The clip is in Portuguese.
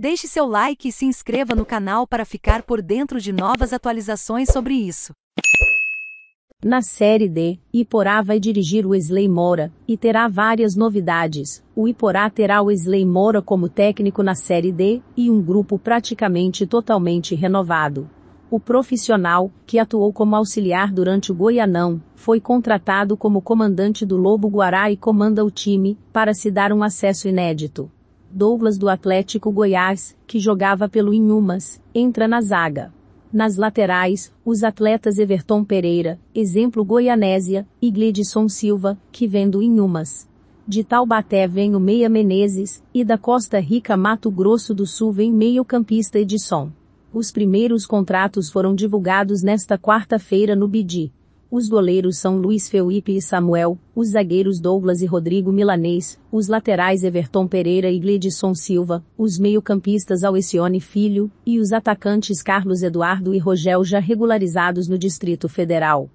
Deixe seu like e se inscreva no canal para ficar por dentro de novas atualizações sobre isso. Na Série D, Iporá vai dirigir o Wesley Moura, e terá várias novidades. O Iporá terá o Wesley Moura como técnico na Série D, e um grupo praticamente totalmente renovado. O profissional, que atuou como auxiliar durante o Goianão, foi contratado como comandante do Lobo Guará e comanda o time, para se dar um acesso inédito. Douglas do Atlético Goiás, que jogava pelo Inhumas, entra na zaga. Nas laterais, os atletas Everton Pereira, exemplo Goianésia, e Gledson Silva, que vem do Inhumas. De Taubaté vem o Meia Menezes, e da Costa Rica Mato Grosso do Sul vem meio-campista Edson. Os primeiros contratos foram divulgados nesta quarta-feira no BIDI. Os goleiros são Luiz Felipe e Samuel, os zagueiros Douglas e Rodrigo Milanês, os laterais Everton Pereira e Gledson Silva, os meio-campistas Alessione Filho, e os atacantes Carlos Eduardo e Rogel já regularizados no Distrito Federal.